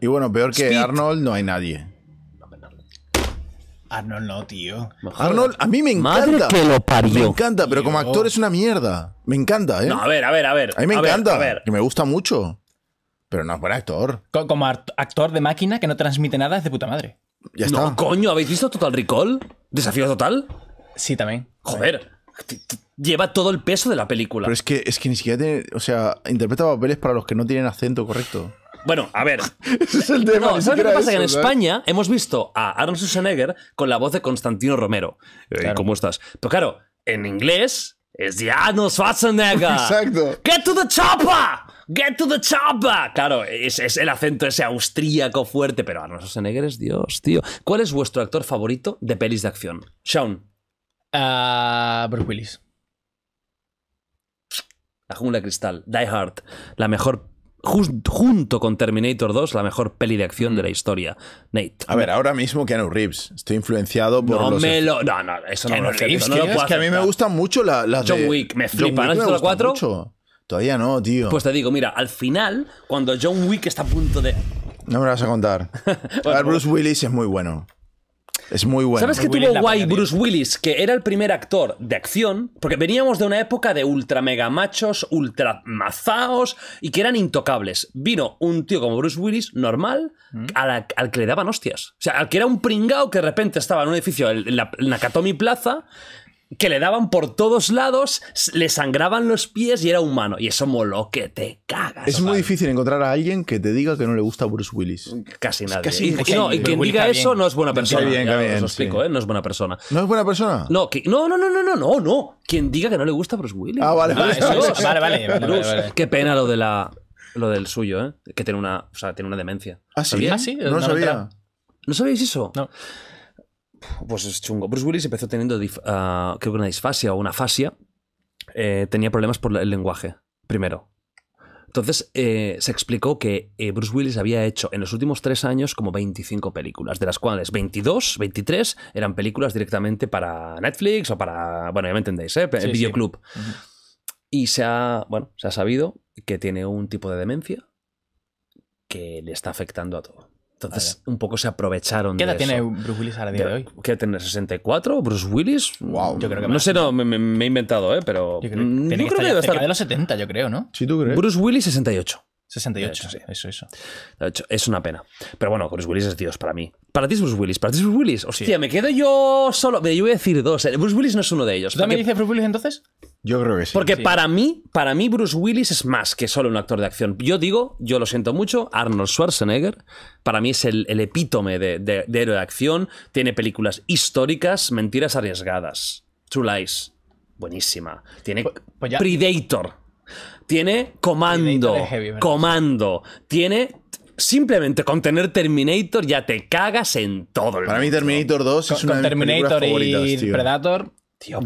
Y bueno, peor que Arnold no hay nadie. Arnold no, tío. Arnold, a mí me encanta. que lo parió. Me encanta, pero como actor es una mierda. Me encanta, ¿eh? No, a ver, a ver, a ver. A mí me encanta. a ver. Que me gusta mucho. Pero no es buen actor. como actor de máquina que no transmite nada es de puta madre. Ya está. No, coño, ¿habéis visto Total Recall? ¿Desafío total? Sí, también. Joder lleva todo el peso de la película. Pero es que, es que ni siquiera tiene. O sea, interpreta papeles para los que no tienen acento correcto. Bueno, a ver. Ese es el tema. No, ¿Sabes qué pasa? que en España hemos visto a Arnold Schwarzenegger con la voz de Constantino Romero. Eh, ¿Cómo estás? Pero claro, en inglés es de Arnold Schwarzenegger. Exacto. ¡Get to the chopper! ¡Get to the chopper! Claro, es, es, el acento ese austríaco fuerte, pero Arnold Schwarzenegger es Dios, tío. ¿Cuál es vuestro actor favorito de pelis de acción? Sean. Ah, Bruce Willis. La jungla cristal, Die Hard, la mejor junto con Terminator 2, la mejor peli de acción de la mm. historia. Nate. A ver, ahora mismo Keanu Reeves. Estoy influenciado por. No me No, no, eso no, Reeves, Es que a mí me gustan mucho las. La John Wick, me flipa. 4? Todavía no, tío. Pues te digo, mira, al final, cuando John Wick está a punto de. No me lo vas a contar. Pues Bruce Willis es muy bueno. Es muy bueno. ¿Sabes qué tuvo guay Bruce Willis? Que era el primer actor de acción, porque veníamos de una época de ultra mega machos, ultra mazaos y que eran intocables. Vino un tío como Bruce Willis, normal, mm. al que le daban hostias. O sea, al que era un pringao que de repente estaba en un edificio, en la Nakatomi Plaza, que le daban por todos lados, le sangraban los pies y era humano. Y eso moló que te cagas. Es muy difícil encontrar a alguien que te diga que no le gusta Bruce Willis. Mm, casi nadie. no, y quien diga eso no es buena persona. Bien, bien, explico, ¿eh? No es buena persona. ¿No es buena persona? No, no, no, no, no, no, no, Quien diga que no le gusta Bruce Willis. Ah, vale, vale. vale, vale, Bruce, Qué pena lo de la. Lo del suyo, ¿eh? Que tiene una, o sea, tiene una demencia. ¿Ah, sí? Ah, no lo sabía. ¿No sabíais eso? No pues es chungo. Bruce Willis empezó teniendo, ah, creo que una disfasia o una fascia. Eh, tenía problemas por el lenguaje, primero. Entonces eh, se explicó que eh, Bruce Willis había hecho en los últimos tres años como 25 películas, de las cuales 22, 23 eran películas directamente para Netflix o para, bueno, ya me entendéis, el videoclub. Y se ha, bueno, se ha sabido que tiene un tipo de demencia que le está afectando a todo. Entonces, un poco se aprovecharon ¿Qué edad tiene Bruce Willis a día de hoy? ¿Qué tiene? ¿64? ¿Bruce Willis? Wow. Yo creo que no sé, no, me, he inventado, ¿eh? Pero. Yo creo, que, mm, debe estar. de los 70, yo creo, ¿no? Sí, tú crees. Bruce Willis, 68. 68, hecho, eso, eso. es una pena. Pero bueno, Bruce Willis es Dios para mí. Para ti es Bruce Willis, para ti es Bruce Willis. Hostia, me quedo yo solo. yo voy a decir dos. ¿eh? Bruce Willis no es uno de ellos. ¿Tú también Bruce Willis entonces? Yo creo que sí. Porque para mí, para mí Bruce Willis es más que solo un actor de acción. Yo digo, yo lo siento mucho, Arnold Schwarzenegger para mí es el, epítome de, héroe de acción. Tiene películas históricas, mentiras arriesgadas. True Lies, buenísima. Tiene pues, pues Predator. Tiene Comando. comando. Tiene simplemente con tener Terminator ya te cagas en todo el Para mí Terminator 2 es una de mis y Predator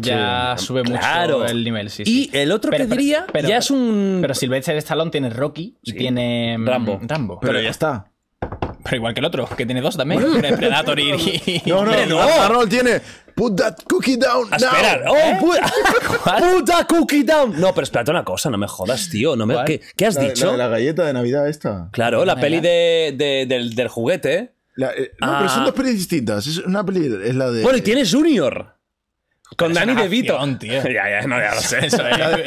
ya sube mucho el nivel, sí, sí. Y el otro que diría pero, ya es un. Pero Sylvester Stallone tiene Rocky y tiene. Mm, Rambo. Pero ya está. Pero igual que el otro, que tiene dos también. Predator y. no, no, no. Arnold tiene. Put that cookie down. Espera. Oh, ¿Eh? put, that cookie down. No, pero espérate una cosa, no me jodas, tío. No me, ¿qué, has dicho? La, la, galleta de Navidad esta. Claro, la, peli de, de, del, del, juguete. Eh, no, pero son ah. dos pelis distintas. Es una peli. Es la de. Bueno, y tiene Junior. Con Dani DeVito tío. ya, ya, no, ya lo sé.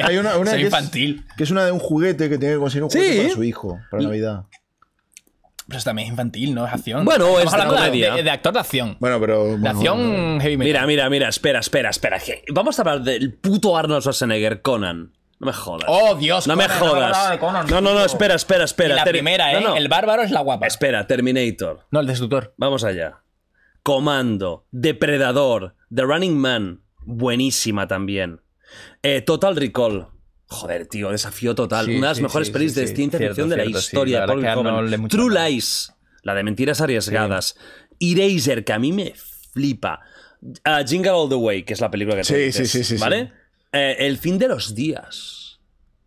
Hay una, una que infantil. Es, que es una de un juguete que tiene que conseguir un juguete para su hijo, para Navidad. Pero eso también es infantil, ¿no? Es acción. Bueno, es de, de, de, actor de acción. Bueno, pero. de acción heavy metal. Mira, mira, mira, espera, espera, espera. Vamos a hablar del puto Arnold Schwarzenegger, Conan. No me jodas. Oh, Dios. No me jodas. no, no, no, espera, espera, espera. la primera, ¿eh? El bárbaro es la guapa. Espera, Terminator. No, el destructor. Vamos allá. Comando, Depredador, The Running Man, buenísima también. Eh, total Recall. Joder, tío, desafío total. Una de las mejores series de ciencia ficción de la historia. Paul True Lies, la de mentiras arriesgadas. Eraser, que a mí me flipa. Ah, Jingle All the Way, que es la película que sí, te dices, sí, sí, sí, ¿Vale? Eh, el fin de los días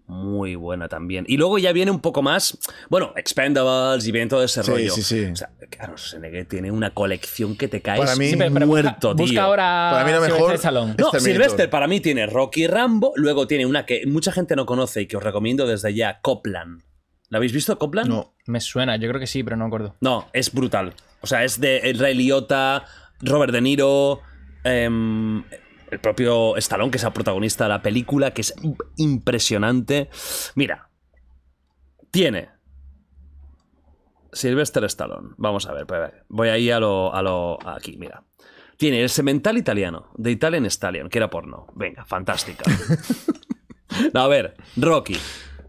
muy buena también. Y luego ya viene un poco más, bueno, Expendables y viene todo ese rollo. Sí, sí, O sea, claro, tiene una colección que te caes para mí, muerto, busca, tío. Busca ahora para mí mejor Salón. No, Sylvester para mí tiene Rocky Rambo, luego tiene una que mucha gente no conoce y que os recomiendo desde ya, Copland. ¿La habéis visto, Copland? No. Me suena, yo creo que sí, pero no me acuerdo. No, es brutal. O sea, es de Ray Liotta, Robert De Niro, eh, el propio Stallone, que es el protagonista de la película, que es impresionante. Mira, tiene Sylvester Stallone. Vamos a ver, voy ahí a lo, a lo aquí, mira. Tiene el semental italiano, de Italian Stallion, que era porno. Venga, fantástica. a ver, Rocky,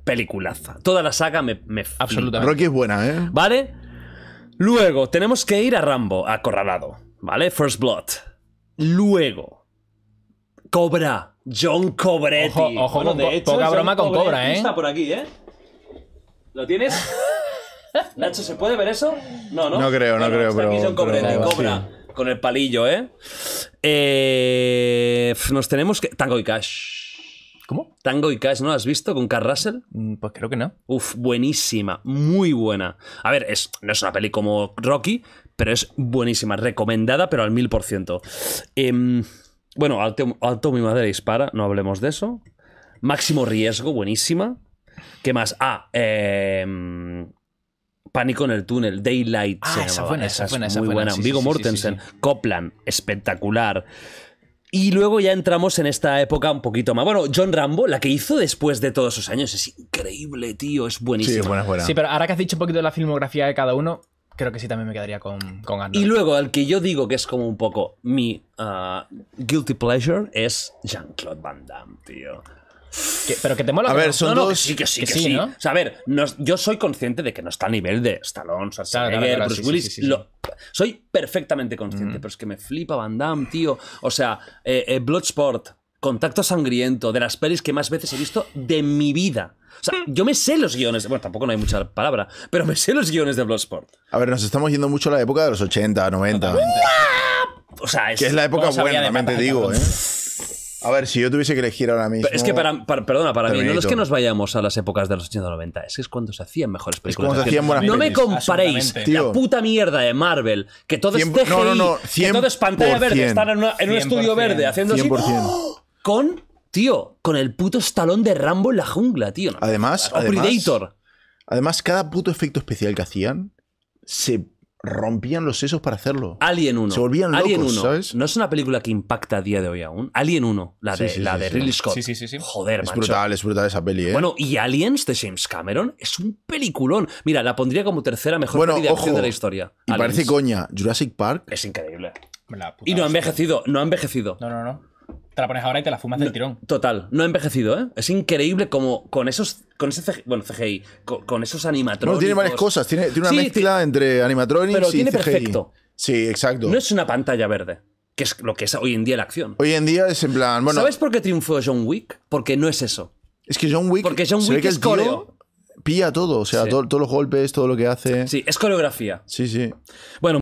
peliculaza. Toda la saga me, Absolutamente. Rocky es buena, ¿eh? ¿Vale? Luego, tenemos que ir a Rambo, acorralado. ¿Vale? First Blood. Luego, Cobra. John Cobretti. Ojo, ojo de poca broma con Cobra, ¿eh? Está por aquí, ¿eh? ¿Lo tienes? Nacho, ¿se puede ver eso? No, no. No creo, no, creo, pero, aquí John Cobretti, Cobra. Con el palillo, ¿eh? eh nos tenemos que. Tango y Cash. ¿Cómo? Tango y Cash, ¿no has visto con Carl Russell? Mm, pues creo que no. Uf, buenísima, muy buena. A ver, es, no es una peli como Rocky, pero es buenísima, recomendada, pero al mil por ciento. Em, bueno, alto, mi madre dispara, no hablemos de eso. Máximo riesgo, buenísima. ¿Qué más? Ah, em, Pánico en el túnel, Daylight. Ah, esa esa, muy buena. Vigo Mortensen, Copland, espectacular. Y luego ya entramos en esta época un poquito más. Bueno, John Rambo, la que hizo después de todos esos años, es increíble, tío, es buenísima. Sí, buena, buena. sí pero ahora que has dicho un poquito de la filmografía de cada uno, creo que sí también me quedaría con, con Y luego, al que yo digo que es como un poco mi uh, guilty pleasure es Jean-Claude Van Damme, tío. pero que te mola. A ver, son dos. sí, que sí, O sea, a ver, yo soy consciente de que no está a nivel de Stallone, Schwarzenegger, Bruce Willis. soy perfectamente consciente, mm. pero es que me flipa Van Damme, tío. O sea, eh, eh, Bloodsport, Contacto Sangriento, de las pelis que más veces he visto de mi vida. O sea, yo me sé los guiones. Bueno, tampoco no hay mucha palabra, pero me sé los guiones de Bloodsport. A ver, nos estamos yendo mucho a la época de los 80, 90. O sea, es, que es la época buena, te digo, ¿eh? A ver, si yo tuviese que elegir ahora mismo. es que para, perdona, para mí no es que nos vayamos a las épocas de los 80 90, es que es cuando se hacían mejores películas. cuando se hacían No me comparéis la puta mierda de Marvel, que todo es no, no, no. todo es pantalla verde, están en, un estudio verde haciendo 100%. Con tío, con el puto estalón de Rambo en la jungla, tío. además, Predator. Además, cada puto efecto especial que hacían se rompían los sesos para hacerlo. Alien 1. Se volvían locos, Alien ¿sabes? No es una película que impacta a día de hoy aún. Alien 1, la de, Ridley Scott. Sí, sí, Joder, es brutal, es brutal esa peli, ¿eh? Bueno, y Aliens de James Cameron es un peliculón. Mira, la pondría como tercera mejor bueno, de la historia. Y parece coña, Jurassic Park es increíble. y no ha envejecido, no ha envejecido. No, no, no te la pones ahora y te la fumas del tirón. Total, no ha envejecido, ¿eh? Es increíble como con esos. Con ese bueno, CGI, con, esos animatronics. No, tiene varias cosas, tiene, una mezcla entre animatronics pero y tiene perfecto. Sí, exacto. No es una pantalla verde, que es lo que es hoy en día la acción. Hoy en día es en plan. ¿Sabes por qué triunfó John Wick? Porque no es eso. Es que John Wick. Porque John Wick es coreo pilla todo, o sea, todos los golpes, todo lo que hace. Sí, es coreografía. Sí, sí. Bueno,